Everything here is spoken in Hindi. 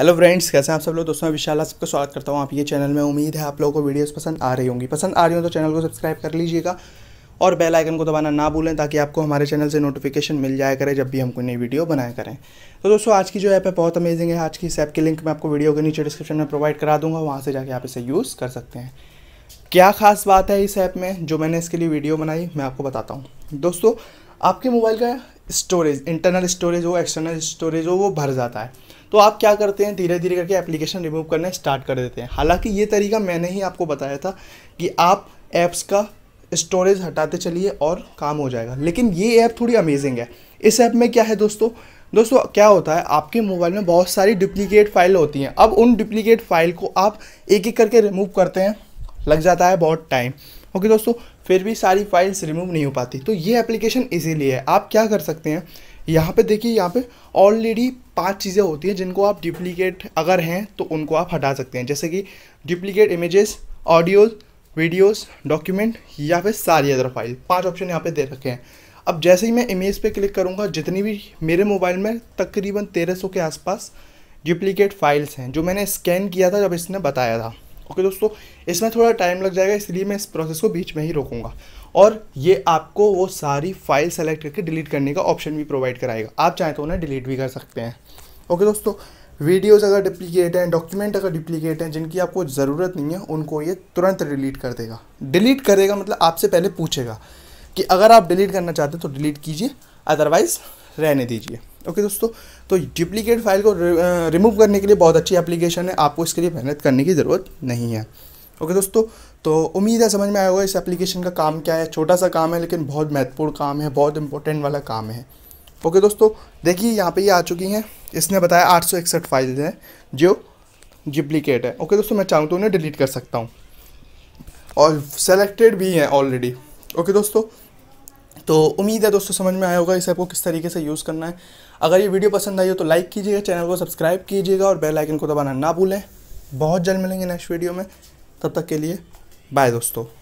हेलो फ्रेंड्स कैसे हैं आप सब लोग दोस्तों मैं विशाला सबका स्वागत करता हूं आप ये चैनल में उम्मीद है आप लोगों को वीडियोस पसंद आ रही होंगी पसंद आ रही हो तो चैनल को सब्सक्राइब कर लीजिएगा और बेल आइकन को दबाना ना भूलें ताकि आपको हमारे चैनल से नोटिफिकेशन मिल जाए करे जब भी हम कोई नई वीडियो बनाया करें तो दोस्तों आज की जो ऐप है बहुत अमेजिंग है आज की इस ऐप की लिंक मैं आपको वीडियो के नीचे डिस्क्रिप्शन में प्रोवाइड करा दूँगा वहाँ से जाके आप इसे यूज़ कर सकते हैं क्या खास बात है इस ऐप में जो मैंने इसके लिए वीडियो बनाई मैं आपको बताता हूँ दोस्तों आपके मोबाइल का स्टोरेज इंटरनल स्टोरेज हो एक्सटर्नल स्टोरेज हो वो भर जाता है तो आप क्या करते हैं धीरे धीरे करके एप्लीकेशन रिमूव करना स्टार्ट कर देते हैं हालांकि ये तरीका मैंने ही आपको बताया था कि आप ऐप्स का स्टोरेज हटाते चलिए और काम हो जाएगा लेकिन ये ऐप थोड़ी अमेजिंग है इस ऐप में क्या है दोस्तों दोस्तों क्या होता है आपके मोबाइल में बहुत सारी डुप्लीकेट फाइल होती हैं अब उन डुप्लीकेट फाइल को आप एक एक करके रिमूव करते हैं लग जाता है बहुत टाइम ओके दोस्तों फिर भी सारी फाइल्स रिमूव नहीं हो पाती तो ये एप्लीकेशन इजीली है आप क्या कर सकते हैं यहाँ पे देखिए यहाँ पे ऑलरेडी पांच चीज़ें होती हैं जिनको आप डुप्लीकेट अगर हैं तो उनको आप हटा सकते हैं जैसे कि duplicate images audios videos document या फिर सारी अदर फाइल पांच ऑप्शन यहाँ पे दे रखे हैं अब जैसे ही मैं इमेज पे क्लिक करूँगा जितनी भी मेरे मोबाइल में तकरीबन तेरह के आसपास डुप्लीकेट फाइल्स हैं जो मैंने स्कैन किया था जब इसने बताया था ओके दोस्तों इसमें थोड़ा टाइम लग जाएगा इसलिए मैं इस प्रोसेस को बीच में ही रोकूंगा और ये आपको वो सारी फाइल सेलेक्ट करके डिलीट करने का ऑप्शन भी प्रोवाइड कराएगा आप चाहें तो उन्हें डिलीट भी कर सकते हैं ओके दोस्तों वीडियोज़ अगर डुप्लीकेट हैं डॉक्यूमेंट अगर डुप्लीकेट हैं जिनकी आपको ज़रूरत नहीं है उनको ये तुरंत डिलीट कर देगा डिलीट करेगा मतलब आपसे पहले पूछेगा कि अगर आप डिलीट करना चाहते हैं तो डिलीट कीजिए अदरवाइज़ रहने दीजिए ओके दोस्तों तो डुप्लीकेट फाइल को रिमूव करने के लिए बहुत अच्छी एप्लीकेशन है आपको इसके लिए मेहनत करने की ज़रूरत नहीं है ओके दोस्तों तो उम्मीद है समझ में आया होगा इस एप्लीकेशन का काम क्या है छोटा सा काम है लेकिन बहुत महत्वपूर्ण काम है बहुत इंपॉर्टेंट वाला काम है ओके दोस्तों देखिए यहाँ पे ये आ चुकी हैं इसने बताया आठ सौ इकसठ फाइल्स हैं जो डुप्लीकेट है ओके दोस्तों मैं चाहूँ तो उन्हें डिलीट कर सकता हूँ और सेलेक्टेड भी हैं ऑलरेडी ओके दोस्तों तो उम्मीद है दोस्तों समझ में आया होगा इस ऐप को किस तरीके से यूज़ करना है अगर ये वीडियो पसंद आई हो तो लाइक कीजिएगा चैनल को सब्सक्राइब कीजिएगा और बेल आइकन को दबाना ना भूलें बहुत जल्द मिलेंगे नेक्स्ट वीडियो में तब तक के लिए बाय दोस्तों